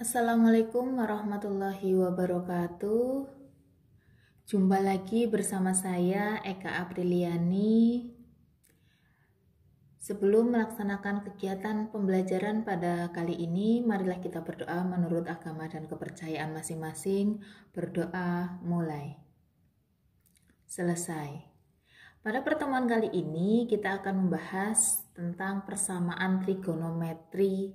Assalamualaikum warahmatullahi wabarakatuh. Jumpa lagi bersama saya Eka Apriliani. Sebelum melaksanakan kegiatan pembelajaran pada kali ini, marilah kita berdoa menurut agama dan kepercayaan masing-masing. Berdoa mulai. Selesai. Pada pertemuan kali ini kita akan membahas tentang persamaan trigonometri.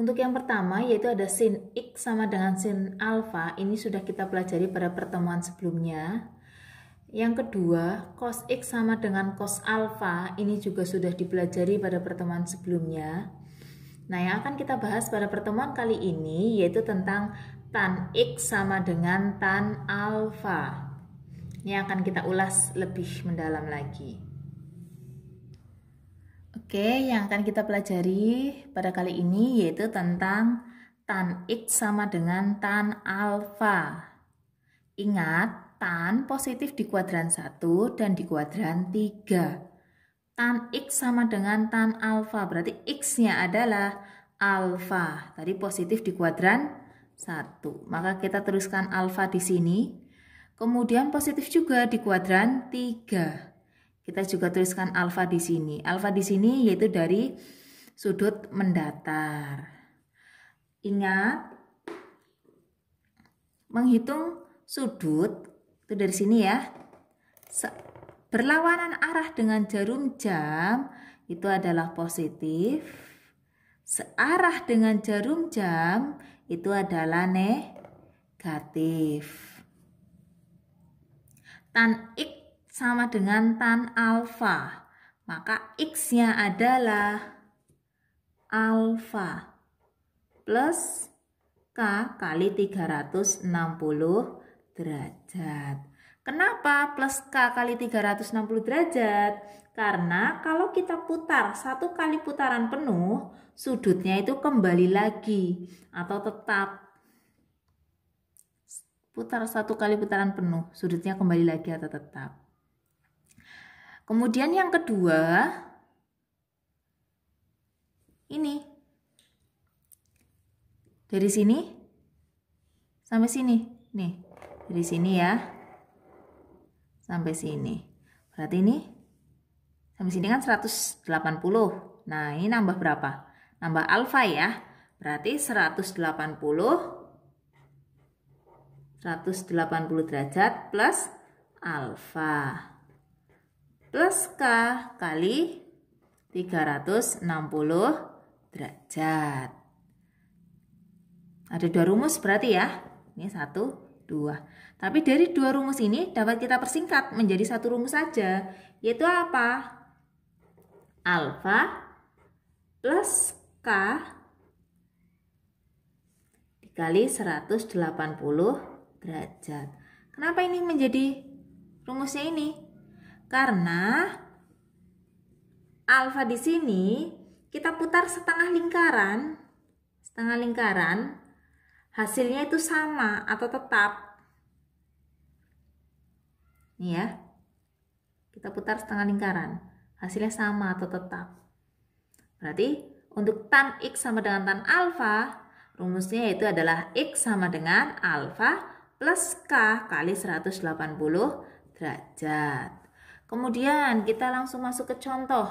Untuk yang pertama yaitu ada sin X sama dengan sin alfa, ini sudah kita pelajari pada pertemuan sebelumnya. Yang kedua, cos X sama dengan cos alfa, ini juga sudah dipelajari pada pertemuan sebelumnya. Nah, yang akan kita bahas pada pertemuan kali ini yaitu tentang tan X sama dengan tan alfa. Ini akan kita ulas lebih mendalam lagi. Oke, yang akan kita pelajari pada kali ini yaitu tentang tan x sama dengan tan alfa. Ingat, tan positif di kuadran 1 dan di kuadran 3. Tan x sama dengan tan alfa, berarti x-nya adalah alfa. Tadi positif di kuadran 1. Maka kita teruskan alfa di sini Kemudian positif juga di kuadran 3. Kita juga tuliskan alfa di sini. Alfa di sini yaitu dari sudut mendatar. Ingat, menghitung sudut itu dari sini ya. Berlawanan arah dengan jarum jam itu adalah positif. Searah dengan jarum jam itu adalah negatif. Tan X sama dengan tan alfa. Maka X-nya adalah alfa plus K kali 360 derajat. Kenapa plus K kali 360 derajat? Karena kalau kita putar satu kali putaran penuh, sudutnya itu kembali lagi atau tetap putar satu kali putaran penuh, sudutnya kembali lagi atau tetap. Kemudian yang kedua, ini. Dari sini sampai sini. Nih, dari sini ya. Sampai sini. Berarti ini sampai sini kan 180. Nah, ini nambah berapa? Nambah alfa ya. Berarti 180 180 derajat plus alfa plus K kali 360 derajat. Ada dua rumus berarti ya. Ini satu, dua. Tapi dari dua rumus ini dapat kita persingkat menjadi satu rumus saja. Yaitu apa? Alfa plus K dikali 180 derajat. Kenapa ini menjadi rumusnya ini? Karena alfa di sini kita putar setengah lingkaran, setengah lingkaran, hasilnya itu sama atau tetap. Nih ya. Kita putar setengah lingkaran, hasilnya sama atau tetap. Berarti untuk tan x sama dengan tan alfa, rumusnya itu adalah x sama dengan alfa plus K kali 180 derajat. Kemudian kita langsung masuk ke contoh.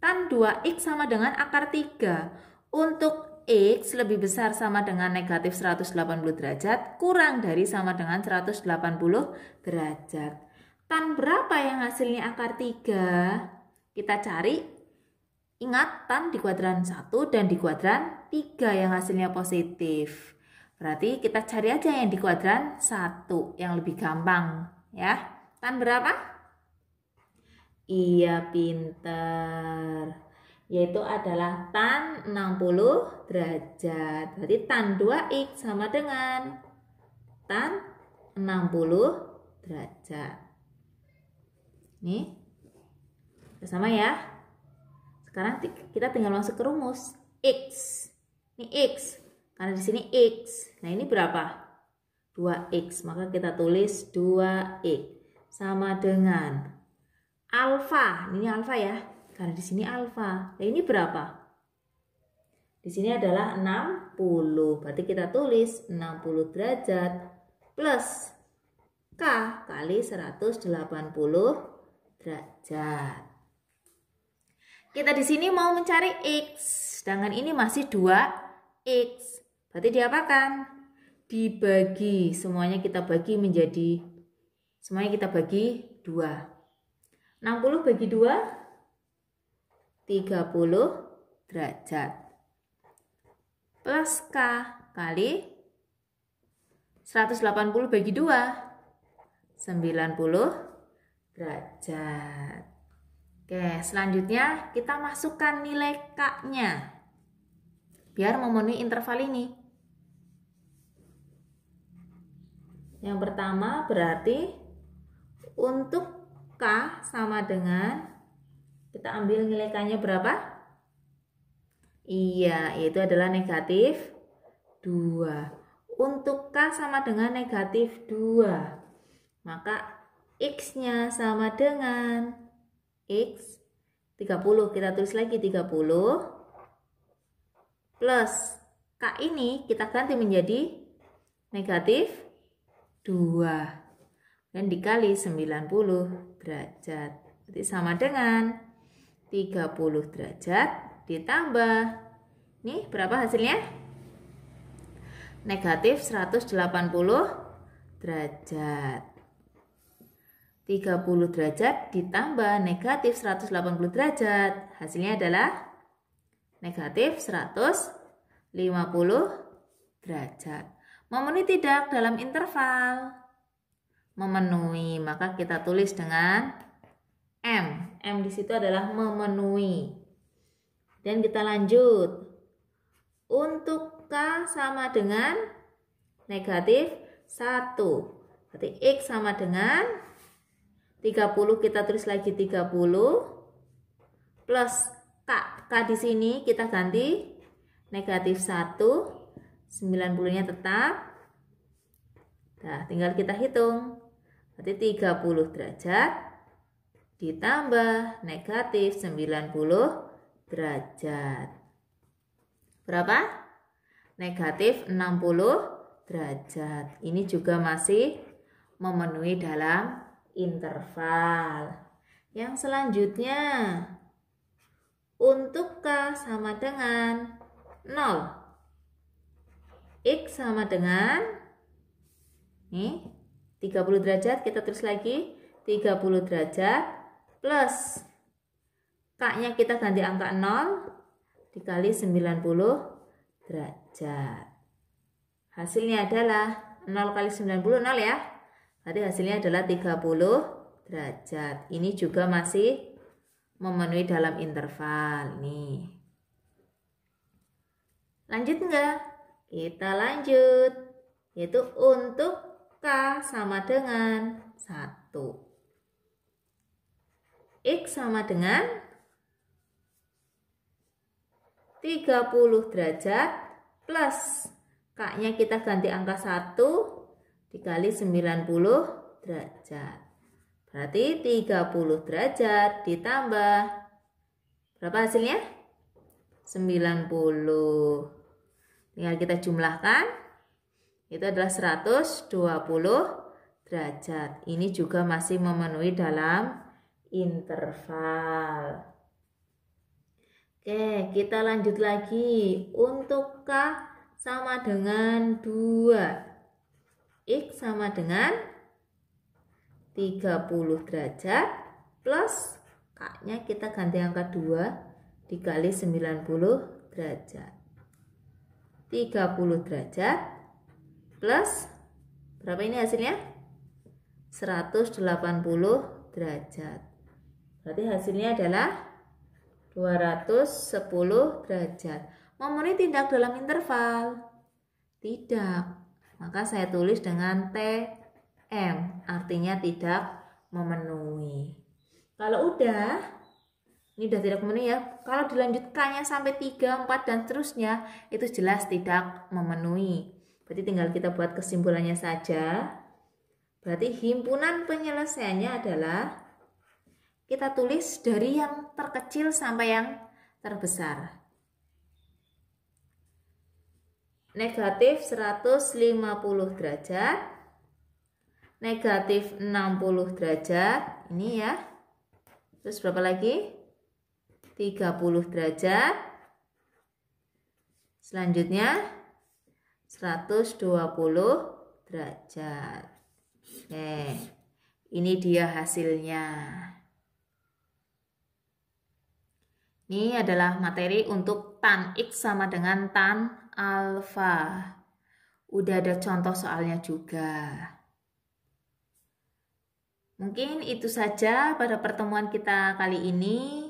Tan 2X sama dengan akar 3. Untuk X lebih besar sama dengan negatif 180 derajat, kurang dari sama dengan 180 derajat. Tan berapa yang hasilnya akar 3? Kita cari. Ingat, tan di kuadran 1 dan di kuadran 3 yang hasilnya positif. Berarti kita cari aja yang di kuadran 1 yang lebih gampang ya. Tan berapa? Iya pinter. Yaitu adalah tan 60 derajat. Berarti tan 2x sama dengan tan 60 derajat. Nih. Sama ya. Sekarang kita tinggal masuk ke rumus x. Ini x karena di sini X. Nah, ini berapa? 2X. Maka kita tulis 2X. Sama dengan alfa. Ini alfa ya. Karena di sini alfa. Nah, ini berapa? Di sini adalah 60. Berarti kita tulis 60 derajat plus K kali 180 derajat. Kita di sini mau mencari X. Sedangkan ini masih 2X. Berarti diapakan? Dibagi. Semuanya kita bagi menjadi semuanya kita bagi 2. 60 bagi 2 30 derajat. Plus K kali 180 bagi 2 90 derajat. Oke, selanjutnya kita masukkan nilai K-nya biar memenuhi interval ini. Yang pertama berarti untuk K sama dengan kita ambil nilai K-nya berapa? Iya, itu adalah negatif 2. Untuk K sama dengan negatif 2. Maka X-nya sama dengan X 30. Kita tulis lagi 30. Plus K ini kita ganti menjadi negatif 2 dan dikali 90 derajat berarti sama dengan 30 derajat ditambah nih berapa hasilnya negatif 180 derajat 30 derajat ditambah negatif 180 derajat hasilnya adalah negatif 150 derajat Memenuhi tidak dalam interval. Memenuhi, maka kita tulis dengan M. M di situ adalah memenuhi. Dan kita lanjut. Untuk K sama dengan negatif 1. Berarti X sama dengan 30 kita tulis lagi 30 plus K. K di sini kita ganti negatif 1 90-nya tetap. Nah, tinggal kita hitung. Berarti 30 derajat ditambah negatif 90 derajat. Berapa? Negatif 60 derajat. Ini juga masih memenuhi dalam interval. Yang selanjutnya, untuk K sama dengan 0. X sama dengan nih 30 derajat kita tulis lagi 30 derajat plus K-nya kita ganti angka 0 dikali 90 derajat. Hasilnya adalah 0 kali 90 0 ya. Berarti hasilnya adalah 30 derajat. Ini juga masih memenuhi dalam interval nih. Lanjut enggak? Kita lanjut. Yaitu untuk K sama dengan 1. X sama dengan 30 derajat plus K-nya kita ganti angka 1 dikali 90 derajat. Berarti 30 derajat ditambah berapa hasilnya? 90 Tinggal ya, kita jumlahkan. Itu adalah 120 derajat. Ini juga masih memenuhi dalam interval. Oke, kita lanjut lagi. Untuk K sama dengan 2. X sama dengan 30 derajat plus K-nya kita ganti angka 2 dikali 90 derajat. 30 derajat plus berapa ini hasilnya? 180 derajat. Berarti hasilnya adalah 210 derajat. Memenuhi tindak dalam interval? Tidak. Maka saya tulis dengan TM, artinya tidak memenuhi. Kalau udah, ini sudah tidak memenuhi ya kalau dilanjutkannya sampai 3, 4 dan seterusnya itu jelas tidak memenuhi berarti tinggal kita buat kesimpulannya saja berarti himpunan penyelesaiannya adalah kita tulis dari yang terkecil sampai yang terbesar negatif 150 derajat negatif 60 derajat ini ya terus berapa lagi 30 derajat. Selanjutnya 120 derajat. Oke. Ini dia hasilnya. Ini adalah materi untuk tan X sama dengan tan alfa. Udah ada contoh soalnya juga. Mungkin itu saja pada pertemuan kita kali ini.